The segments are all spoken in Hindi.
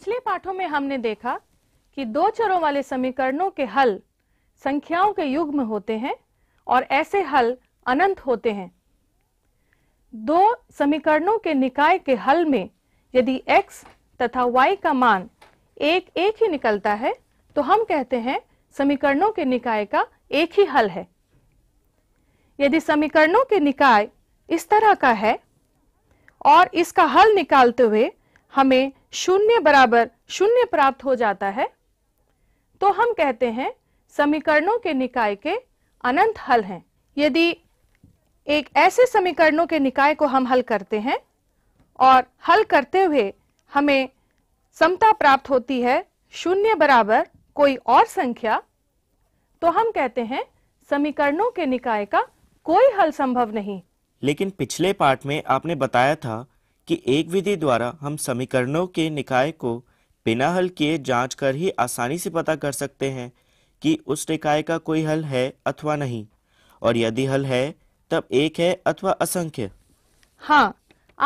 पिछले पाठों में हमने देखा कि दो चरों वाले समीकरणों के हल संख्याओं के युग्म होते हैं और ऐसे हल अनंत होते हैं दो समीकरणों के निकाय के हल में यदि x तथा y का मान एक एक ही निकलता है तो हम कहते हैं समीकरणों के निकाय का एक ही हल है यदि समीकरणों के निकाय इस तरह का है और इसका हल निकालते हुए हमें शून्य बराबर शून्य प्राप्त हो जाता है तो हम कहते हैं समीकरणों के निकाय के अनंत हल हैं यदि एक ऐसे समीकरणों के निकाय को हम हल करते हैं और हल करते हुए हमें समता प्राप्त होती है शून्य बराबर कोई और संख्या तो हम कहते हैं समीकरणों के निकाय का कोई हल संभव नहीं लेकिन पिछले पार्ट में आपने बताया था कि एक विधि द्वारा हम समीकरणों के निकाय को बिना हल किए जांच कर ही आसानी से पता कर सकते हैं कि उस निकाय का कोई हल है अथवा नहीं और यदि हल है तब एक है अथवा असंख्य हाँ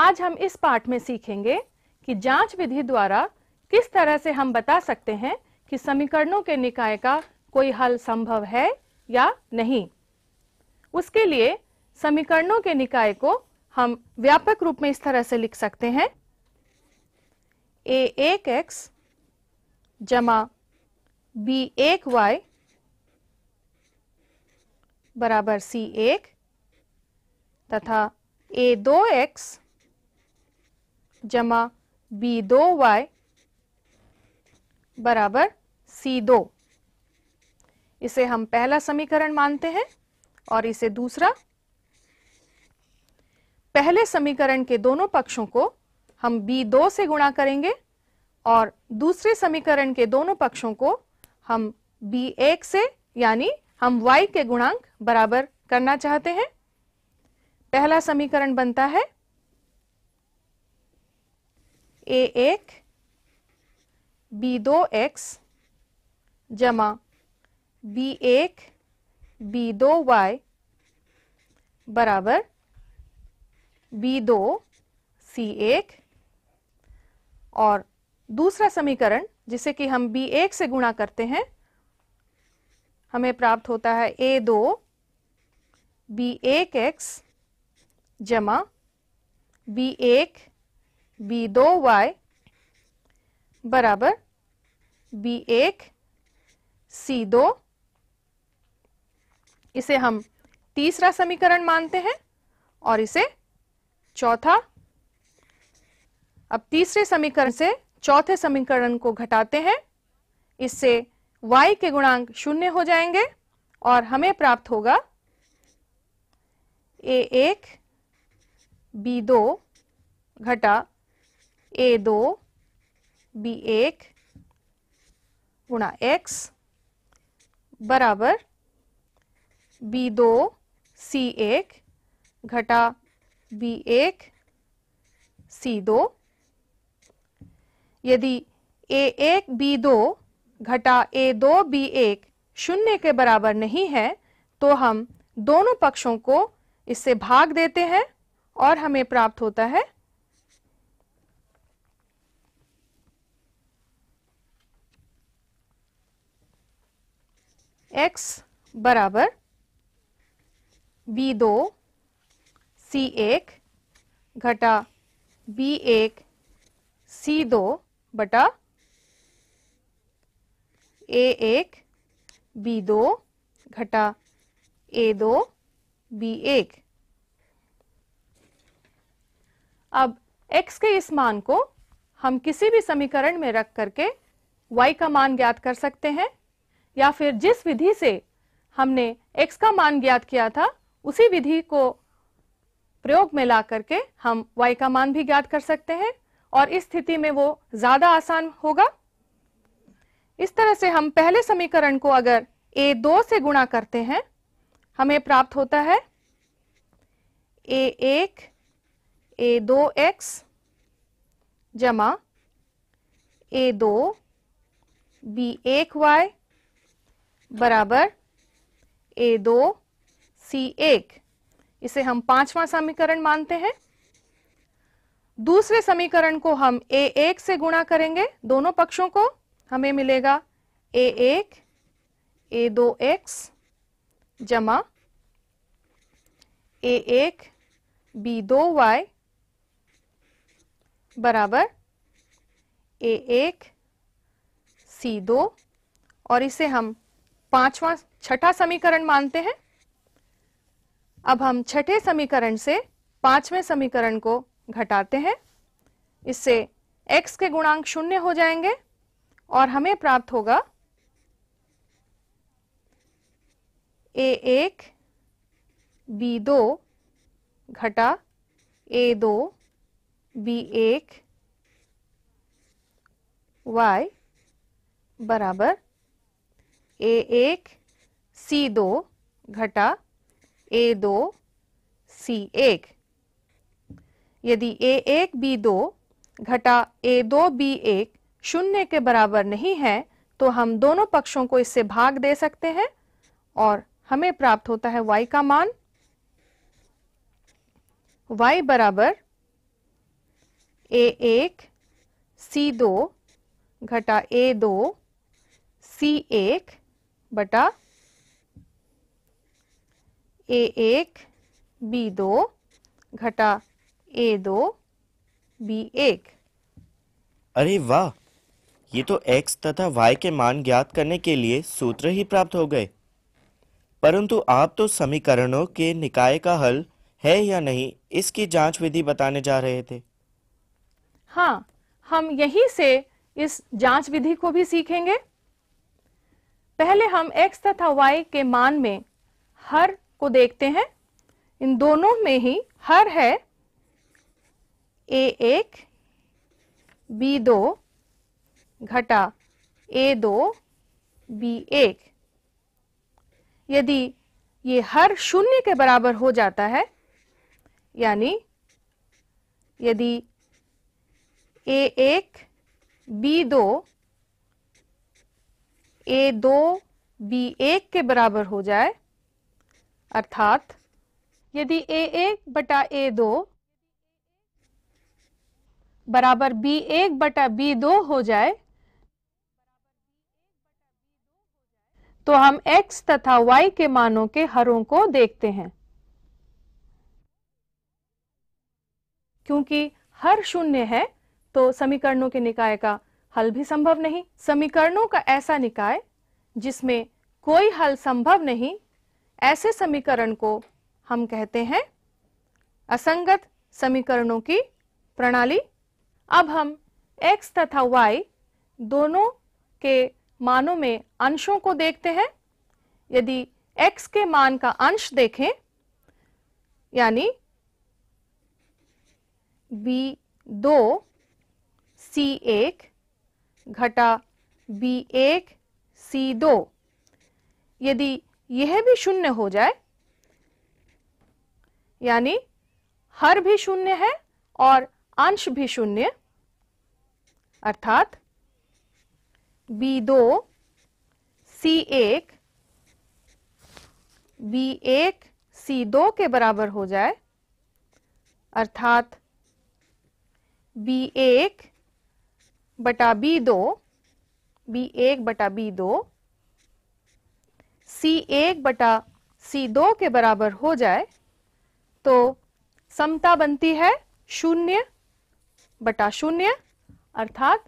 आज हम इस पाठ में सीखेंगे कि जांच विधि द्वारा किस तरह से हम बता सकते हैं कि समीकरणों के निकाय का कोई हल संभव है या नहीं उसके लिए समीकरणों के निकाय को हम व्यापक रूप में इस तरह से लिख सकते हैं ए एक एक्स जमा बी एक वाई बराबर सी एक तथा ए दो एक्स जमा बी दो वाई बराबर सी दो इसे हम पहला समीकरण मानते हैं और इसे दूसरा पहले समीकरण के दोनों पक्षों को हम बी दो से गुणा करेंगे और दूसरे समीकरण के दोनों पक्षों को हम बी एक से यानी हम y के गुणांक बराबर करना चाहते हैं पहला समीकरण बनता है ए एक बी दो एक्स जमा बी एक बी दो वाई बराबर बी दो सी एक और दूसरा समीकरण जिसे कि हम बी एक से गुणा करते हैं हमें प्राप्त होता है ए दो बी एक एक्स जमा बी एक बी दो वाई बराबर बी एक सी दो इसे हम तीसरा समीकरण मानते हैं और इसे चौथा अब तीसरे समीकरण से चौथे समीकरण को घटाते हैं इससे y के गुणांक शून्य हो जाएंगे और हमें प्राप्त होगा ए एक बी दो घटा ए दो बी एक गुणा एक्स बराबर बी दो सी एक घटा बी एक सी दो यदि ए एक बी दो घटा ए दो बी एक शून्य के बराबर नहीं है तो हम दोनों पक्षों को इससे भाग देते हैं और हमें प्राप्त होता है एक्स बराबर बी दो सी एक घटा बी एक सी दो बटा ए एक बी दो घटा ए दो बी एक अब x के इस मान को हम किसी भी समीकरण में रख करके y का मान ज्ञात कर सकते हैं या फिर जिस विधि से हमने x का मान ज्ञात किया था उसी विधि को प्रयोग में ला करके हम y का मान भी ज्ञात कर सकते हैं और इस स्थिति में वो ज्यादा आसान होगा इस तरह से हम पहले समीकरण को अगर ए दो से गुणा करते हैं हमें प्राप्त होता है ए एक ए दो एक्स जमा ए दो बी एक वाई बराबर ए दो सी एक इसे हम पांचवा समीकरण मानते हैं दूसरे समीकरण को हम ए एक से गुणा करेंगे दोनों पक्षों को हमें मिलेगा ए एक ए दो एक्स जमा ए एक बी दो वाई बराबर ए एक सी दो और इसे हम पांचवा छठा समीकरण मानते हैं अब हम छठे समीकरण से पांचवें समीकरण को घटाते हैं इससे x के गुणांक शून्य हो जाएंगे और हमें प्राप्त होगा ए एक बी दो घटा ए दो बी एक y बराबर ए एक सी दो घटा ए दो सी एक यदि ए एक बी दो घटा ए दो बी एक शून्य के बराबर नहीं है तो हम दोनों पक्षों को इससे भाग दे सकते हैं और हमें प्राप्त होता है y का मान y बराबर ए एक सी दो घटा ए दो सी एक बटा ए एक बी दो घटा ए दो बी एक अरे वाह ये तो x तथा y के मान ज्ञात करने के लिए सूत्र ही प्राप्त हो गए परंतु आप तो समीकरणों के निकाय का हल है या नहीं इसकी जांच विधि बताने जा रहे थे हाँ हम यहीं से इस जांच विधि को भी सीखेंगे पहले हम x तथा y के मान में हर को देखते हैं इन दोनों में ही हर है ए एक बी दो घटा ए दो बी एक यदि ये हर शून्य के बराबर हो जाता है यानी यदि ए एक बी दो ए दो बी एक के बराबर हो जाए अर्थात यदि ए एक बटा ए दो बराबर बी एक बटा बी दो हो जाए तो हम x तथा y के मानों के हरों को देखते हैं क्योंकि हर शून्य है तो समीकरणों के निकाय का हल भी संभव नहीं समीकरणों का ऐसा निकाय जिसमें कोई हल संभव नहीं ऐसे समीकरण को हम कहते हैं असंगत समीकरणों की प्रणाली अब हम x तथा y दोनों के मानों में अंशों को देखते हैं यदि x के मान का अंश देखें यानी b दो सी एक घटा बी एक सी दो यदि यह भी शून्य हो जाए यानी हर भी शून्य है और अंश भी शून्य अर्थात बी दो सी एक बी एक सी दो के बराबर हो जाए अर्थात बी एक बटा बी दो बी एक बटा बी दो सी एक बटा सी दो के बराबर हो जाए तो समता बनती है शून्य बटा शून्य अर्थात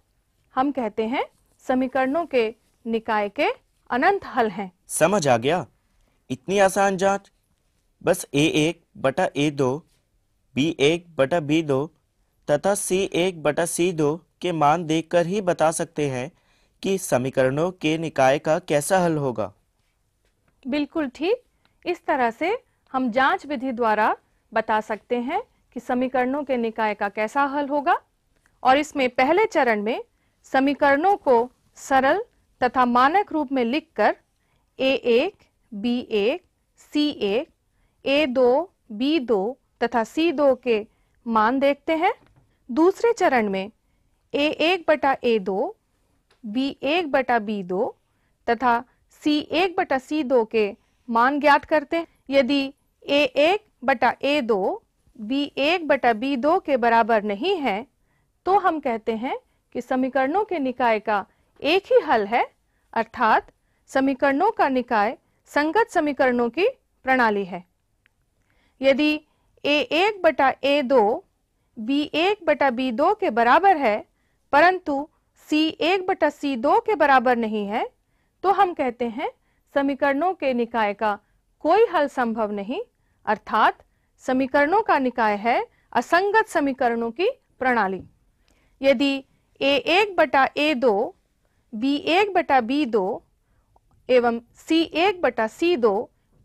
हम कहते हैं समीकरणों के निकाय के अनंत हल हैं समझ आ गया इतनी आसान जांच बस ए एक बटा ए दो बी एक बटा बी दो तथा सी एक बटा सी दो के मान देखकर ही बता सकते हैं कि समीकरणों के निकाय का कैसा हल होगा बिल्कुल ठीक इस तरह से हम जांच विधि द्वारा बता सकते हैं कि समीकरणों के निकाय का कैसा हल होगा और इसमें पहले चरण में समीकरणों को सरल तथा मानक रूप में लिखकर ए एक बी एक सी एक ए दो बी दो तथा सी दो के मान देखते हैं दूसरे चरण में ए एक बटा ए दो बी एक बटा बी दो तथा सी एक बटा सी दो के मान ज्ञात करते हैं यदि ए एक बटा ए दो बी एक बटा बी दो के बराबर नहीं है तो हम कहते हैं कि समीकरणों के निकाय का एक ही हल है अर्थात समीकरणों का निकाय संगत समीकरणों की प्रणाली है यदि ए एक बटा ए दो बी एक बटा बी दो के बराबर है परंतु सी एक बटा सी दो के बराबर नहीं है तो हम कहते हैं समीकरणों के निकाय का कोई हल संभव नहीं अर्थात समीकरणों का निकाय है असंगत समीकरणों की प्रणाली यदि ए एक बटा ए दो बी एक बटा बी दो एवं सी एक बटा सी दो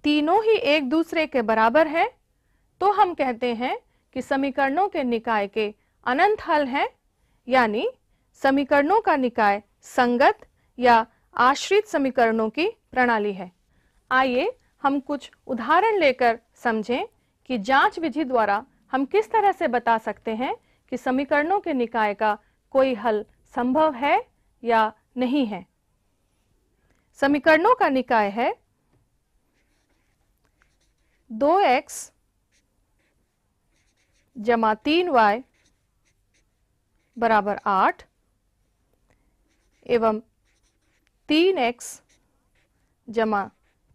तीनों ही एक दूसरे के बराबर हैं तो हम कहते हैं कि समीकरणों के निकाय के अनंत हल हैं यानी समीकरणों का निकाय संगत या आश्रित समीकरणों की प्रणाली है आइए हम कुछ उदाहरण लेकर समझें कि जांच विधि द्वारा हम किस तरह से बता सकते हैं कि समीकरणों के निकाय का कोई हल संभव है या नहीं है समीकरणों का निकाय है दो एक्स जमा तीन वाई बराबर आठ एवं तीन एक्स जमा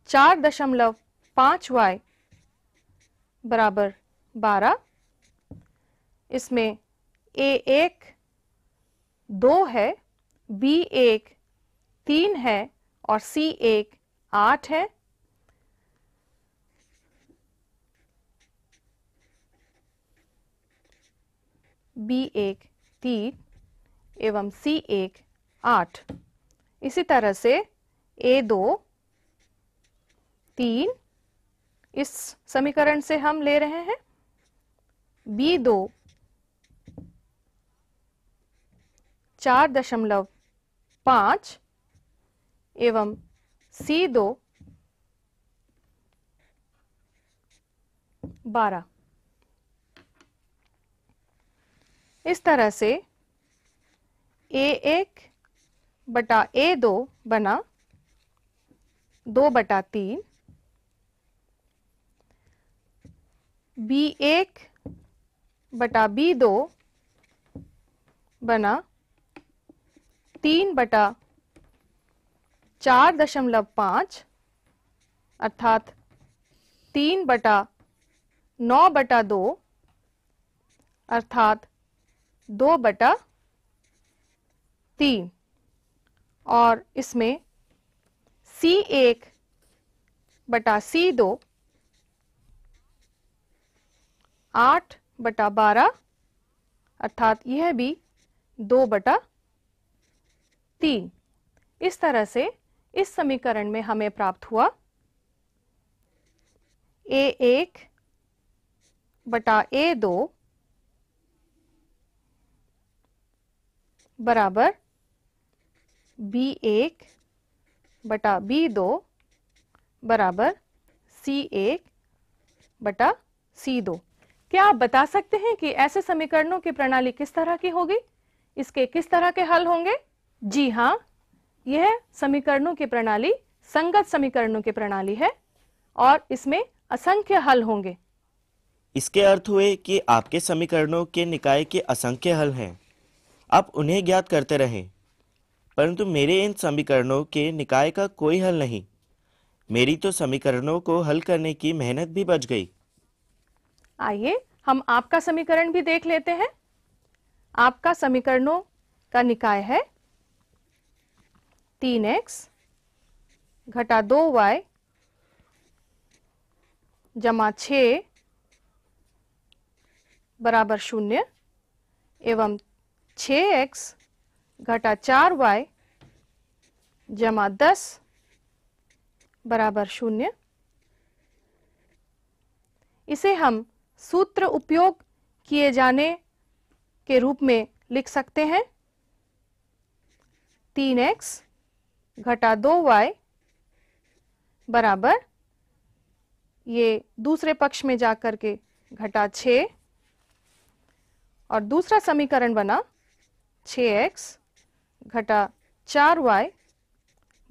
चार दशमलव पांच वाई बराबर बारह इसमें ए एक दो है बी एक तीन है और सी एक आठ है बी एक तीन एवं सी एक आठ इसी तरह से ए दो तीन इस समीकरण से हम ले रहे हैं बी दो चार दशमलव पांच एवं सी दो बारह इस तरह से ए एक बटा ए दो बना दो बटा तीन बी एक बटा बी दो बना तीन बटा चार दशमलव पाँच अर्थात तीन बटा नौ बटा दो अर्थात दो बटा तीन और इसमें सी एक बटा सी दो आठ बटा बारह अर्थात यह भी दो बटा तीन इस तरह से इस समीकरण में हमें प्राप्त हुआ ए एक बटा ए दो बराबर बी एक बटा बी दो बराबर सी एक बटा सी दो क्या आप बता सकते हैं कि ऐसे समीकरणों की प्रणाली किस तरह की होगी इसके किस तरह के हल होंगे जी हाँ यह समीकरणों की प्रणाली संगत समीकरणों की प्रणाली है और इसमें असंख्य हल होंगे इसके अर्थ हुए कि आपके समीकरणों के निकाय के असंख्य हल हैं आप उन्हें ज्ञात करते रहें परंतु मेरे इन समीकरणों के निकाय का कोई हल नहीं मेरी तो समीकरणों को हल करने की मेहनत भी बच गई आइए हम आपका समीकरण भी देख लेते हैं आपका समीकरणों का निकाय है तीन एक्स घटा दो वाई जमा छ बराबर शून्य एवं छ एक्स घटा चार वाई जमा दस बराबर शून्य इसे हम सूत्र उपयोग किए जाने के रूप में लिख सकते हैं तीन एक्स घटा दो वाई बराबर ये दूसरे पक्ष में जाकर के घटा छ और दूसरा समीकरण बना छ एक्स घटा चार वाई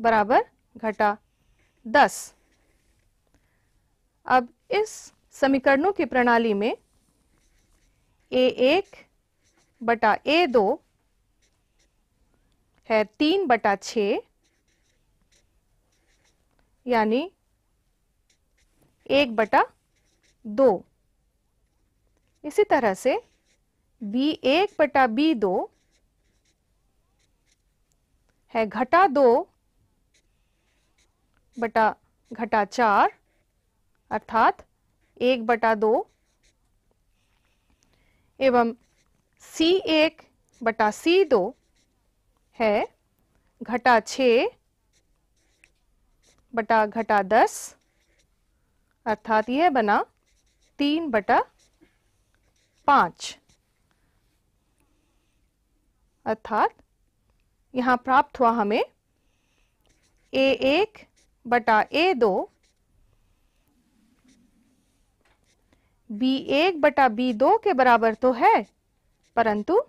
बराबर घटा दस अब इस समीकरणों की प्रणाली में ए एक बटा ए दो है तीन बटा छ यानी एक बटा दो इसी तरह से बी एक बटा बी दो है घटा दो बटा घटा चार अर्थात एक बटा दो एवं सी एक बटा सी दो है घटा छ बटा घटा दस अर्थात यह बना तीन बटा पाँच अर्थात यहां प्राप्त हुआ हमें ए एक बटा ए दो बी एक बटा बी दो के बराबर तो है परंतु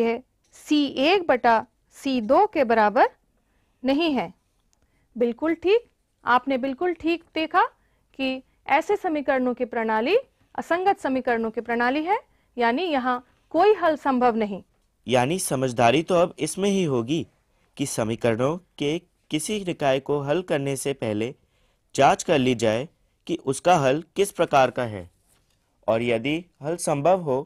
यह सी एक बटा सी दो के बराबर नहीं है बिल्कुल ठीक आपने बिल्कुल ठीक देखा कि ऐसे समीकरणों की प्रणाली असंगत समीकरणों की प्रणाली है यानी यहां कोई हल संभव नहीं यानी समझदारी तो अब इसमें ही होगी कि समीकरणों के किसी निकाय को हल करने से पहले जांच कर ली जाए कि उसका हल किस प्रकार का है और यदि हल संभव हो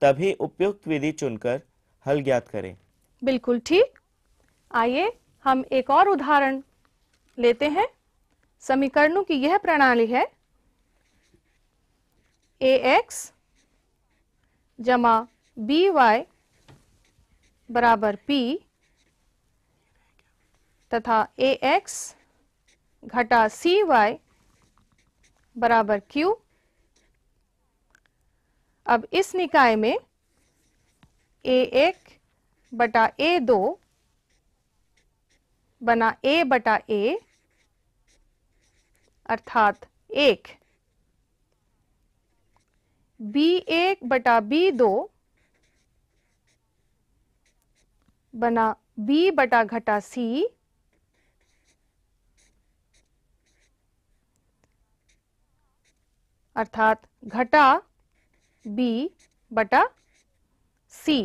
तभी उपयुक्त विधि चुनकर हल ज्ञात करें बिल्कुल ठीक आइए हम एक और उदाहरण लेते हैं समीकरणों की यह प्रणाली है ए एक्स जमा बी वाई बराबर P तथा AX घटा सी वाई बराबर Q अब इस निकाय में ए एक बटा ए दो बना ए बटा ए अर्थात एक बी एक बटा बी दो बना बी बटा घटा सी अर्थात घटा बी बटा सी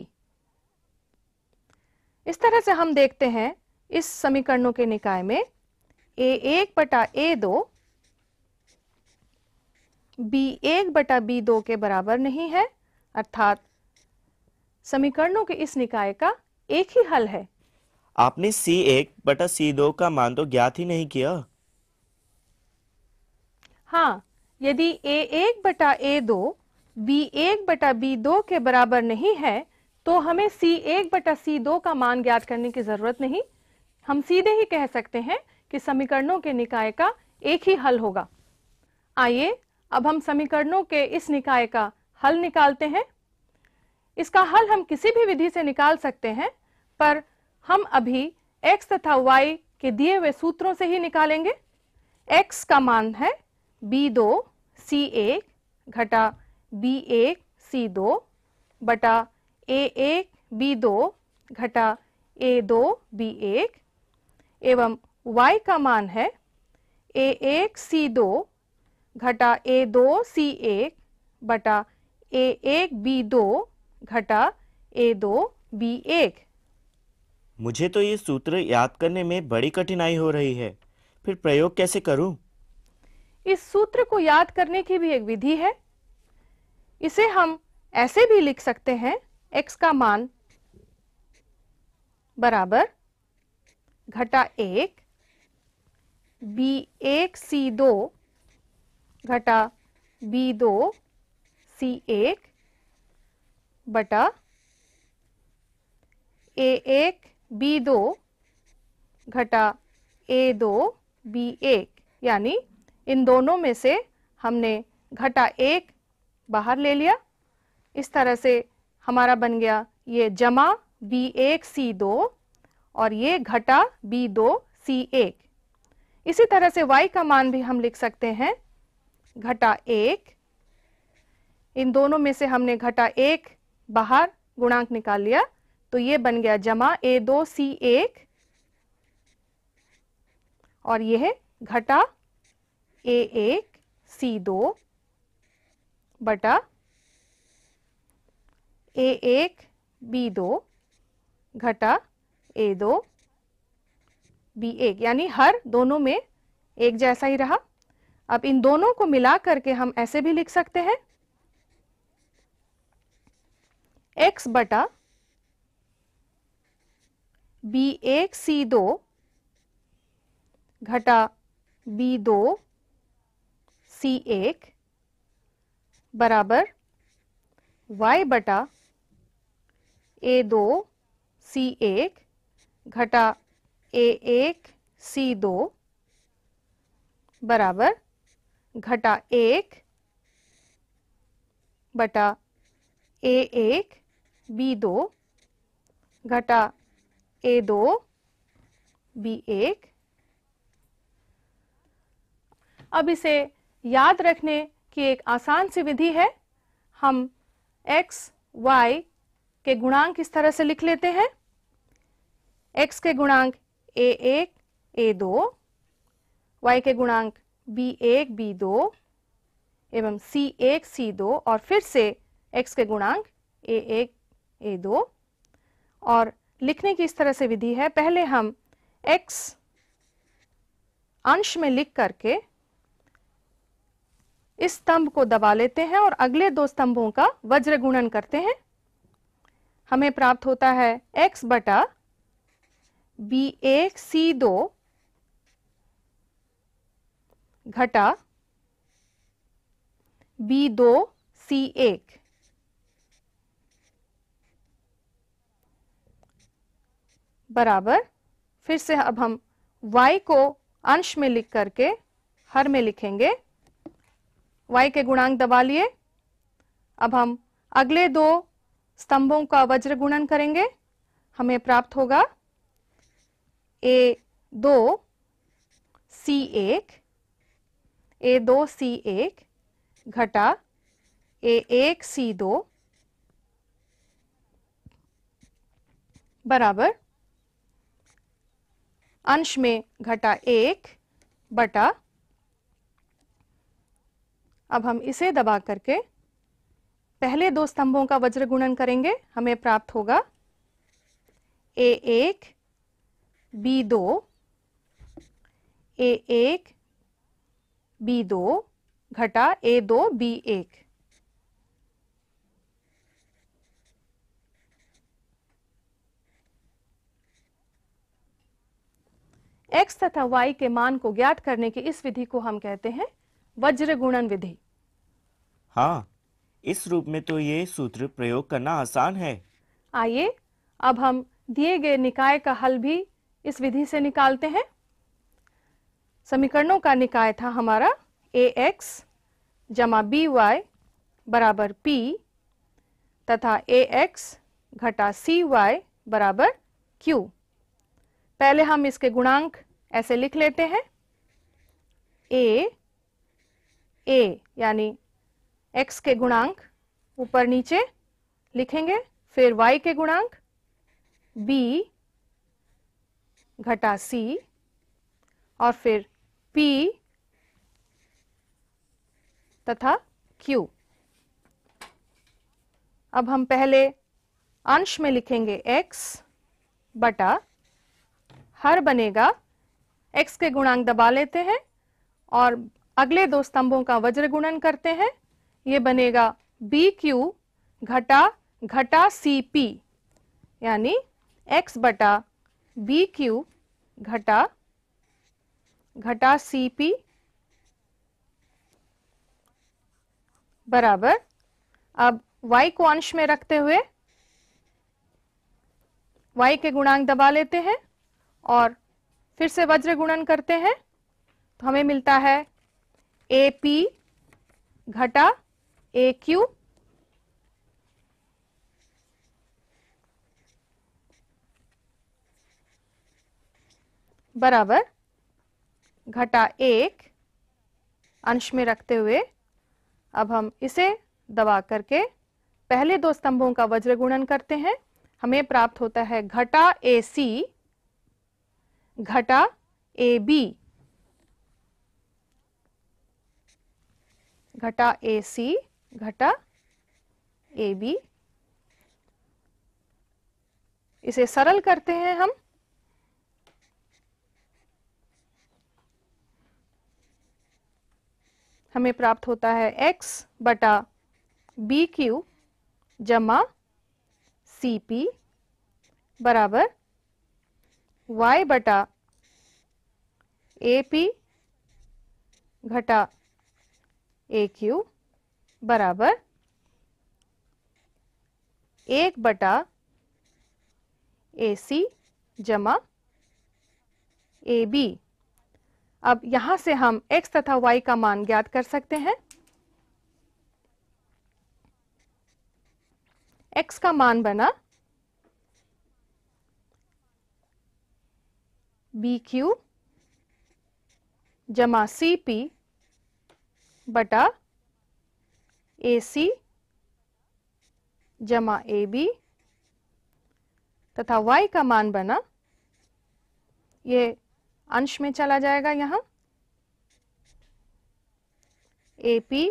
इस तरह से हम देखते हैं इस समीकरणों के निकाय में ए एक बटा ए दो बी एक बटा बी दो के बराबर नहीं है अर्थात समीकरणों के इस निकाय का एक ही हल है आपने सी एक बटा सी दो का मान तो ज्ञात ही नहीं किया हाँ यदि A1 एक बटा ए दो बी एक बटा बी दो के बराबर नहीं है तो हमें सी एक बटा सी दो का मान ज्ञात करने की जरूरत नहीं हम सीधे ही कह सकते हैं कि समीकरणों के निकाय का एक ही हल होगा आइए अब हम समीकरणों के इस निकाय का हल निकालते हैं इसका हल हम किसी भी विधि से निकाल सकते हैं पर हम अभी x तथा y के दिए हुए सूत्रों से ही निकालेंगे x का मान है b2 दो सी एक घटा बी एक सी दो बटा ए एक बी दो घटा ए दो बी एक एवं y का मान है ए एक सी दो घटा ए दो सी एक बटा ए एक बी दो घटा ए दो बी एक मुझे तो ये सूत्र याद करने में बड़ी कठिनाई हो रही है फिर प्रयोग कैसे करूं? इस सूत्र को याद करने की भी एक विधि है इसे हम ऐसे भी लिख सकते हैं x का मान बराबर घटा एक बी एक सी दो घटा बी दो सी एक बटा ए एक बी दो घटा ए दो बी एक यानी इन दोनों में से हमने घटा एक बाहर ले लिया इस तरह से हमारा बन गया ये जमा बी एक सी दो और ये घटा बी दो सी एक इसी तरह से y का मान भी हम लिख सकते हैं घटा एक इन दोनों में से हमने घटा एक बाहर गुणांक निकाल लिया तो ये बन गया जमा ए दो सी एक और यह घटा ए एक सी दो बटा ए एक बी दो घटा ए दो बी एक यानी हर दोनों में एक जैसा ही रहा अब इन दोनों को मिला करके हम ऐसे भी लिख सकते हैं x बटा बी एक सी दो घटा बी दो सी एक बराबर y बटा ए दो सी एक घटा ए एक सी दो बराबर घटा एक बटा ए एक बी दो घटा ए दो बी एक अब इसे याद रखने की एक आसान सी विधि है हम x, y के गुणांक इस तरह से लिख लेते हैं x के गुणांक ए एक ए दो वाई के गुणांक बी एक बी दो एवं सी एक सी दो और फिर से x के गुणांक ए एक ए दो और लिखने की इस तरह से विधि है पहले हम x अंश में लिख करके इस स्तंभ को दबा लेते हैं और अगले दो स्तंभों का वज्र गुणन करते हैं हमें प्राप्त होता है x बटा बी एक सी दो घटा बी दो सी एक बराबर फिर से अब हम y को अंश में लिख करके हर में लिखेंगे y के गुणांक दबा लिए अब हम अगले दो स्तंभों का वज्र गुणन करेंगे हमें प्राप्त होगा ए दो सी एक ए दो सी एक घटा ए एक सी दो बराबर अंश में घटा एक बटा अब हम इसे दबा करके पहले दो स्तंभों का वज्र गुणन करेंगे हमें प्राप्त होगा ए एक बी दो ए एक बी दो घटा ए दो बी एक एक्स तथा वाई के मान को ज्ञात करने की इस विधि को हम कहते हैं वज्र गुणन विधि हाँ इस रूप में तो ये सूत्र प्रयोग करना आसान है आइए अब हम दिए गए निकाय का हल भी इस विधि से निकालते हैं समीकरणों का निकाय था हमारा ए एक्स जमा बी वाई बराबर पी तथा ए एक्स घटा सी वाई बराबर क्यू पहले हम इसके गुणांक ऐसे लिख लेते हैं ए ए यानी एक्स के गुणांक ऊपर नीचे लिखेंगे फिर वाई के गुणांक बी घटा सी और फिर पी तथा क्यू अब हम पहले अंश में लिखेंगे एक्स बटा हर बनेगा एक्स के गुणांक दबा लेते हैं और अगले दो स्तंभों का वज्र गुणन करते हैं ये बनेगा बी क्यू घटा घटा सी पी यानी x बटा बी क्यू घटा घटा सी पी बराबर अब y को अंश में रखते हुए y के गुणांक दबा लेते हैं और फिर से वज्र गुणन करते हैं तो हमें मिलता है ए पी घटा ए क्यू बराबर घटा एक अंश में रखते हुए अब हम इसे दबा करके पहले दो स्तंभों का वज्र गुणन करते हैं हमें प्राप्त होता है घटा ए सी घटा ए बी घटा ए सी घटा ए बी इसे सरल करते हैं हम हमें प्राप्त होता है x बटा बी क्यू जमा सी पी बराबर y बटा ए पी घटा ए क्यू बराबर एक बटा ए सी जमा ए बी अब यहां से हम x तथा y का मान ज्ञात कर सकते हैं x का मान बना बी क्यू जमा सी पी बटा ए सी जमा ए बी तथा वाई का मान बना ये अंश में चला जाएगा यहाँ ए पी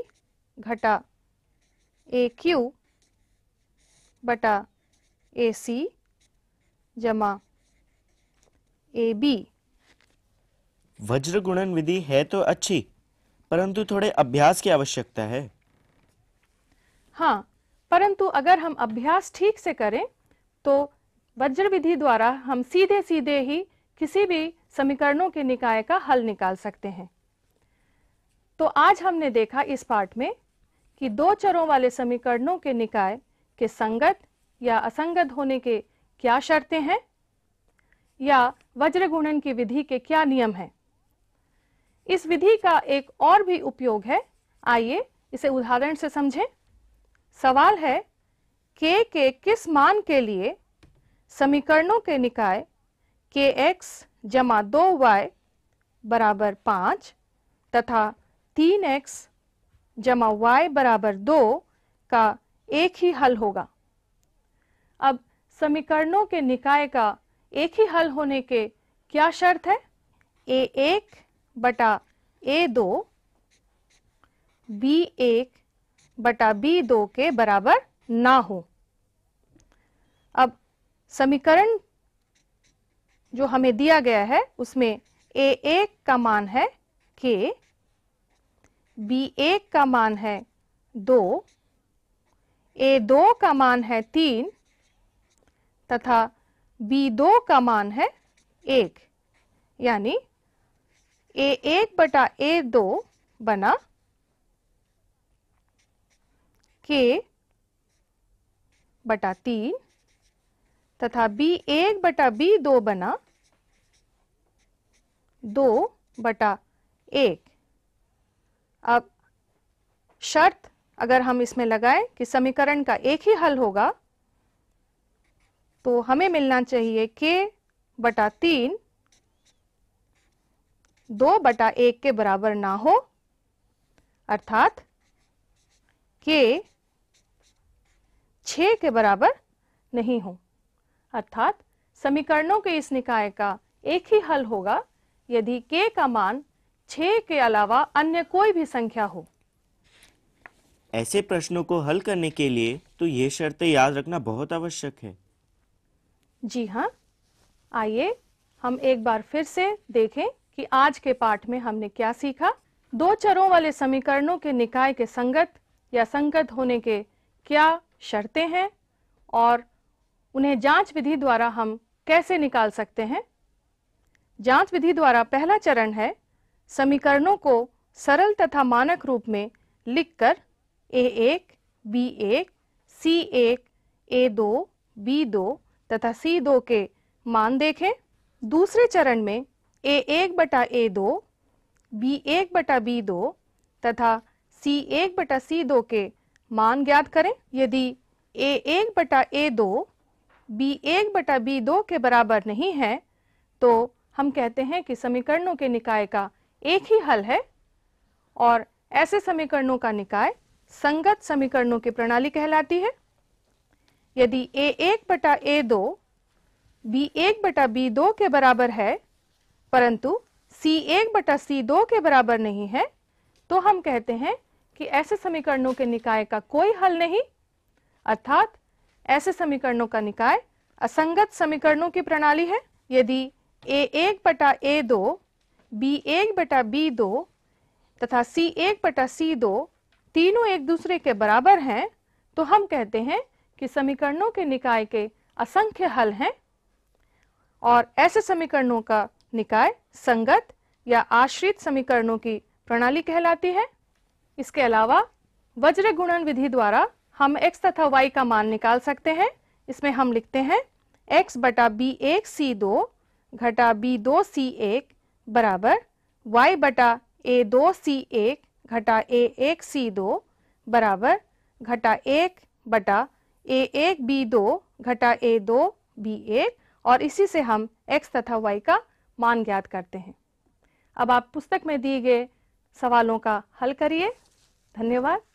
घटा ए क्यू बटा ए सी जमा ए बी वज्र गुणन विधि है तो अच्छी परंतु थोड़े अभ्यास की आवश्यकता है हाँ परंतु अगर हम अभ्यास ठीक से करें तो वज्र विधि द्वारा हम सीधे सीधे ही किसी भी समीकरणों के निकाय का हल निकाल सकते हैं तो आज हमने देखा इस पाठ में कि दो चरों वाले समीकरणों के निकाय के संगत या असंगत होने के क्या शर्तें हैं या वज्रगुणन की विधि के क्या नियम हैं इस विधि का एक और भी उपयोग है आइए इसे उदाहरण से समझें सवाल है के के किस मान के लिए समीकरणों के निकाय के एक्स जमा दो वाई बराबर पांच तथा तीन एक्स जमा वाई बराबर दो का एक ही हल होगा अब समीकरणों के निकाय का एक ही हल होने के क्या शर्त है ए एक बटा ए दो बी एक बटा बी दो के बराबर ना हो अब समीकरण जो हमें दिया गया है उसमें ए एक का मान है के बी एक का मान है दो ए दो का मान है तीन तथा बी दो का मान है एक यानी ए एक बटा ए दो बना के बटा तीन तथा बी एक बटा बी दो बना दो बटा एक अब शर्त अगर हम इसमें लगाएं कि समीकरण का एक ही हल होगा तो हमें मिलना चाहिए के बटा तीन दो बटा एक के बराबर ना हो अर्थात के छ के बराबर नहीं हो अर्थात समीकरणों के इस निकाय का एक ही हल होगा यदि के का मान छे के अलावा अन्य कोई भी संख्या हो ऐसे प्रश्नों को हल करने के लिए तो ये शर्तें याद रखना बहुत आवश्यक है जी हाँ आइए हम एक बार फिर से देखें कि आज के पाठ में हमने क्या सीखा दो चरों वाले समीकरणों के निकाय के संगत या संगत होने के क्या शर्तें हैं और उन्हें जांच विधि द्वारा हम कैसे निकाल सकते हैं जांच विधि द्वारा पहला चरण है समीकरणों को सरल तथा मानक रूप में लिखकर ए एक बी एक सी एक ए दो बी दो तथा सी दो के मान देखें दूसरे चरण में ए एक बटा ए दो बी एक बटा बी दो तथा सी एक बटा सी दो के मान ज्ञात करें यदि ए एक बटा ए दो बी एक बटा बी दो के बराबर नहीं है तो हम कहते हैं कि समीकरणों के निकाय का एक ही हल है और ऐसे समीकरणों का निकाय संगत समीकरणों की प्रणाली कहलाती है यदि ए एक बटा ए दो बी एक बटा बी दो के बराबर है परंतु सी एक बटा सी दो के बराबर नहीं है तो हम कहते हैं कि ऐसे समीकरणों के निकाय का कोई हल नहीं अर्थात ऐसे समीकरणों का निकाय असंगत समीकरणों की प्रणाली है यदि ए एक बटा ए दो बी एक बटा बी दो तथा सी एक बटा सी दो तीनों एक दूसरे के बराबर हैं तो हम कहते हैं कि समीकरणों के निकाय के असंख्य हल हैं और ऐसे समीकरणों का निकाय संगत या आश्रित समीकरणों की प्रणाली कहलाती है इसके अलावा वज्र गुणन विधि द्वारा हम x तथा y का मान निकाल सकते हैं इसमें हम लिखते हैं x बटा बी एक सी दो घटा बी दो सी एक बराबर y बटा ए दो सी एक घटा ए एक सी दो बराबर घटा एक बटा ए एक बी दो घटा ए दो बी एक और इसी से हम x तथा y का मान ज्ञात करते हैं अब आप पुस्तक में दिए गए सवालों का हल करिए धन्यवाद